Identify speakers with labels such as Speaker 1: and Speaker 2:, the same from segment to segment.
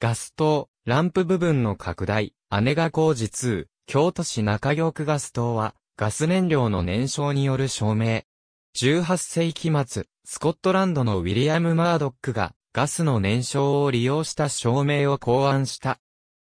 Speaker 1: ガス灯、ランプ部分の拡大、姉が工事2、京都市中京区ガス灯は、ガス燃料の燃焼による照明。18世紀末、スコットランドのウィリアム・マードックが、ガスの燃焼を利用した照明を考案した。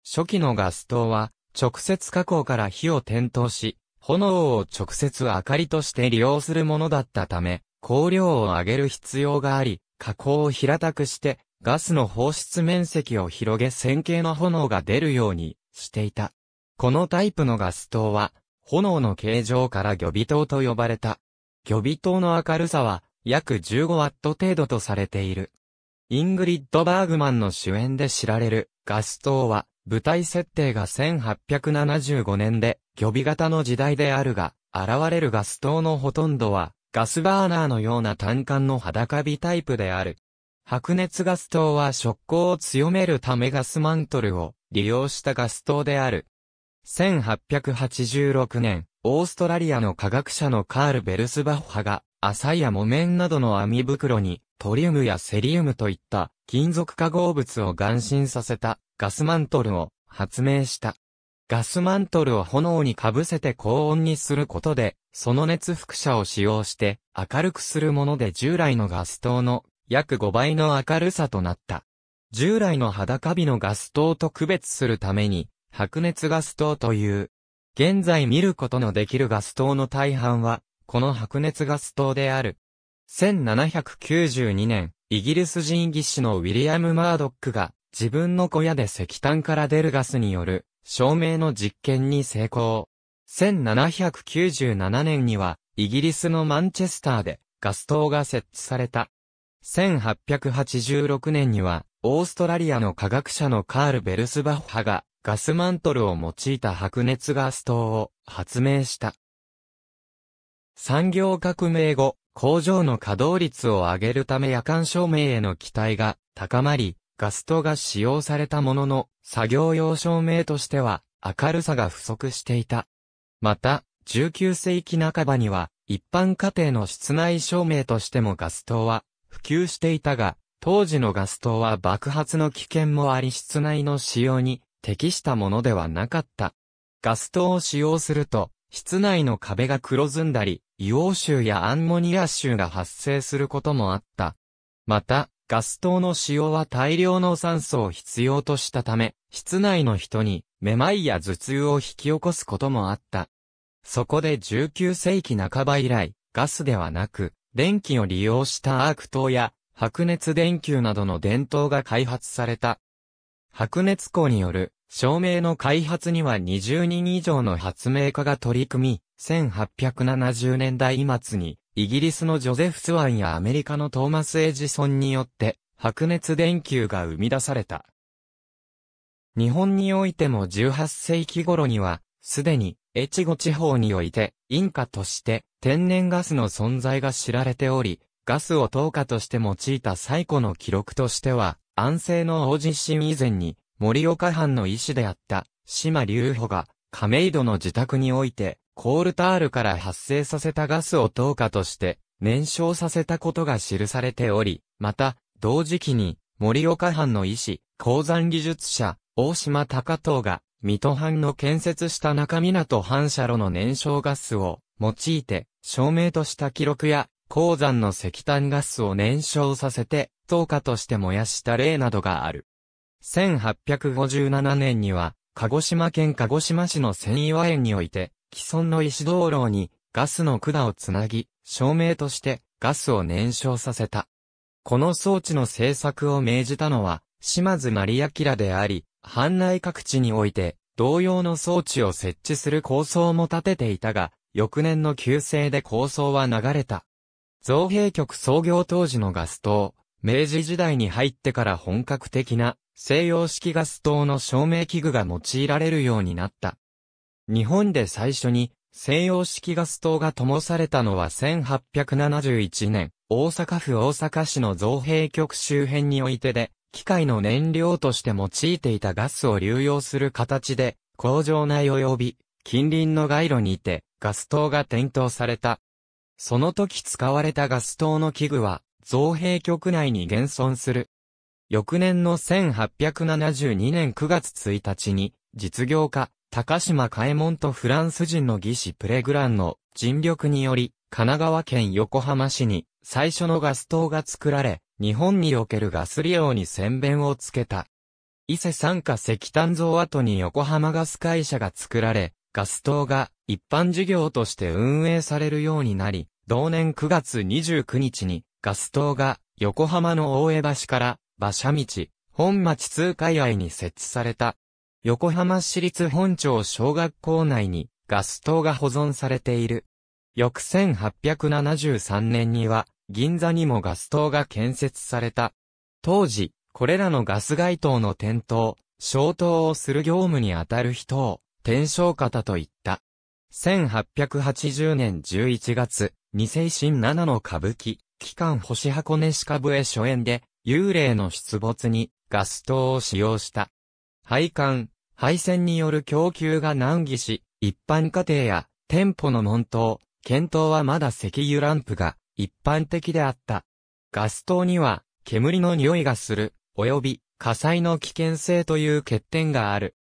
Speaker 1: 初期のガス灯は、直接火口から火を点灯し、炎を直接明かりとして利用するものだったため、光量を上げる必要があり、火口を平たくして、ガスの放出面積を広げ線形の炎が出るようにしていた。このタイプのガス灯は、炎の形状から魚尾灯と呼ばれた。魚尾灯の明るさは約15ワット程度とされている。イングリッド・バーグマンの主演で知られるガス灯は、舞台設定が1875年で、魚尾型の時代であるが、現れるガス灯のほとんどは、ガスバーナーのような単管の裸火タイプである。白熱ガス灯は食光を強めるためガスマントルを利用したガス灯である。1886年、オーストラリアの科学者のカール・ベルスバッハが、いや木綿などの網袋に、トリウムやセリウムといった金属化合物を含浸させたガスマントルを発明した。ガスマントルを炎にかぶせて高温にすることで、その熱輻射を使用して明るくするもので従来のガス灯の約5倍の明るさとなった。従来の裸火のガス灯と区別するために、白熱ガス灯という。現在見ることのできるガス灯の大半は、この白熱ガス灯である。1792年、イギリス人技師のウィリアム・マードックが、自分の小屋で石炭から出るガスによる、照明の実験に成功。1797年には、イギリスのマンチェスターで、ガス灯が設置された。1886年には、オーストラリアの科学者のカール・ベルスバッハが、ガスマントルを用いた白熱ガス灯を発明した。産業革命後、工場の稼働率を上げるため夜間照明への期待が高まり、ガス灯が使用されたものの、作業用照明としては明るさが不足していた。また、19世紀半ばには、一般家庭の室内照明としてもガス灯は普及していたが、当時のガス灯は爆発の危険もあり室内の使用に適したものではなかった。ガス灯を使用すると、室内の壁が黒ずんだり、硫黄臭やアンモニア臭が発生することもあった。また、ガス灯の使用は大量の酸素を必要としたため、室内の人にめまいや頭痛を引き起こすこともあった。そこで19世紀半ば以来、ガスではなく、電気を利用したアーク灯や白熱電球などの電灯が開発された。白熱光による照明の開発には20人以上の発明家が取り組み、1870年代末にイギリスのジョゼフ・スワンやアメリカのトーマス・エジソンによって白熱電球が生み出された。日本においても18世紀頃には、すでに越後地方において、インカとして天然ガスの存在が知られており、ガスを投下として用いた最古の記録としては、安政の大地震以前に、森岡藩の医師であった、島隆穂が、亀戸の自宅において、コールタールから発生させたガスを投下として、燃焼させたことが記されており、また、同時期に、森岡藩の医師、鉱山技術者、大島高藤が、水戸藩の建設した中港反射炉の燃焼ガスを用いて、照明とした記録や、鉱山の石炭ガスを燃焼させて、灯火として燃やした例などがある。1857年には、鹿児島県鹿児島市の千岩園において、既存の石灯籠にガスの管をつなぎ、照明としてガスを燃焼させた。この装置の製作を命じたのは、島津成明であり、藩内各地において、同様の装置を設置する構想も立てていたが、翌年の旧制で構想は流れた。造幣局創業当時のガス灯、明治時代に入ってから本格的な西洋式ガス灯の照明器具が用いられるようになった。日本で最初に西洋式ガス灯が灯されたのは1871年、大阪府大阪市の造幣局周辺においてで、機械の燃料として用いていたガスを流用する形で、工場内及び近隣の街路にてガス灯が点灯された。その時使われたガス灯の器具は、造幣局内に現存する。翌年の1872年9月1日に、実業家、高島海門とフランス人の技師プレグランの尽力により、神奈川県横浜市に最初のガス灯が作られ、日本におけるガス利用に宣弁をつけた。伊勢参化石炭造跡に横浜ガス会社が作られ、ガス灯が一般事業として運営されるようになり、同年9月29日にガス灯が横浜の大江橋から馬車道、本町通海外に設置された。横浜市立本町小学校内にガス灯が保存されている。翌1873年には銀座にもガス灯が建設された。当時、これらのガス街灯の点灯、消灯をする業務にあたる人を、天正方と言った。1880年11月、二世新七の歌舞伎、期間星箱根鹿笛初演で、幽霊の出没にガス灯を使用した。配管、配線による供給が難儀し、一般家庭や店舗の門灯、検討はまだ石油ランプが一般的であった。ガス灯には、煙の匂いがする、及び、火災の危険性という欠点がある。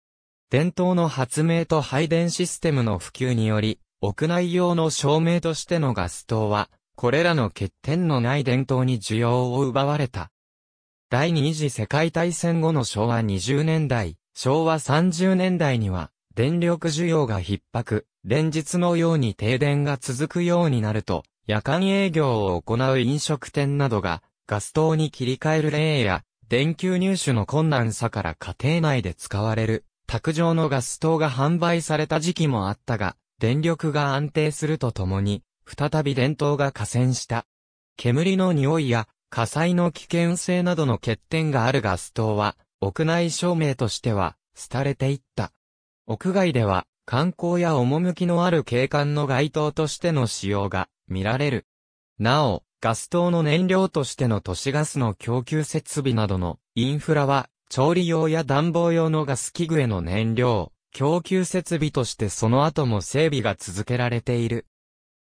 Speaker 1: 伝統の発明と配電システムの普及により、屋内用の照明としてのガス灯は、これらの欠点のない伝統に需要を奪われた。第二次世界大戦後の昭和20年代、昭和30年代には、電力需要が逼迫、連日のように停電が続くようになると、夜間営業を行う飲食店などがガス灯に切り替える例や、電球入手の困難さから家庭内で使われる、卓上のガス灯が販売された時期もあったが、電力が安定するとともに、再び電灯が過線した。煙の匂いや火災の危険性などの欠点があるガス灯は、屋内照明としては、廃れていった。屋外では、観光や趣のある景観の街灯としての使用が見られる。なお、ガス灯の燃料としての都市ガスの供給設備などのインフラは、調理用や暖房用のガス器具への燃料、供給設備としてその後も整備が続けられている。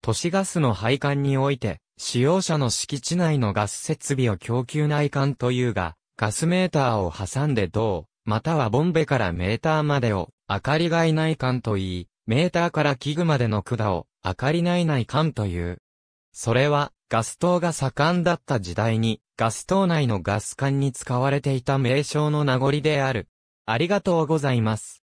Speaker 1: 都市ガスの配管において、使用者の敷地内のガス設備を供給内管というが、ガスメーターを挟んで銅、またはボンベからメーターまでを、明かりがな内管といい、メーターから器具までの管を、明かりないない艦という。それは、ガス灯が盛んだった時代に、ガス灯内のガス管に使われていた名称の名残である。ありがとうございます。